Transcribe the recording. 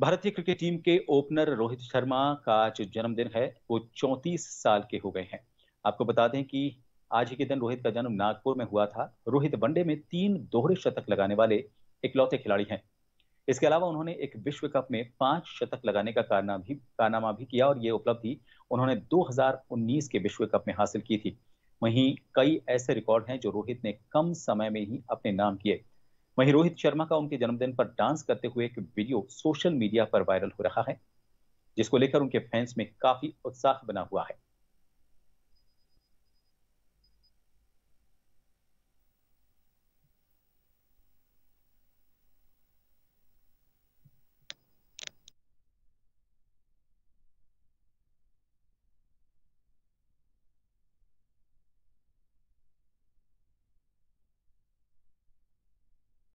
भारतीय cricket team के opener Rohit Sharma का जो जन्मदिन है वो चौंतीस साल के हो गए हैं आपको बता दें कि आज ही के दिन रोहित का जन्म नागपुर में हुआ था रोहित वनडे में तीन दोहरे शतक लगाने वाले इकलौते खिलाड़ी हैं इसके अलावा उन्होंने एक विश्व कप में पांच शतक लगाने का कारना भी कारनामा भी किया और ये उपलब्धि उन्होंने 2019 के विश्व कप में हासिल की थी वहीं कई ऐसे रिकॉर्ड हैं जो रोहित ने कम समय में ही अपने नाम किए वहीं रोहित शर्मा का उनके जन्मदिन पर डांस करते हुए एक वीडियो सोशल मीडिया पर वायरल हो रहा है जिसको लेकर उनके फैंस में काफी उत्साह बना हुआ है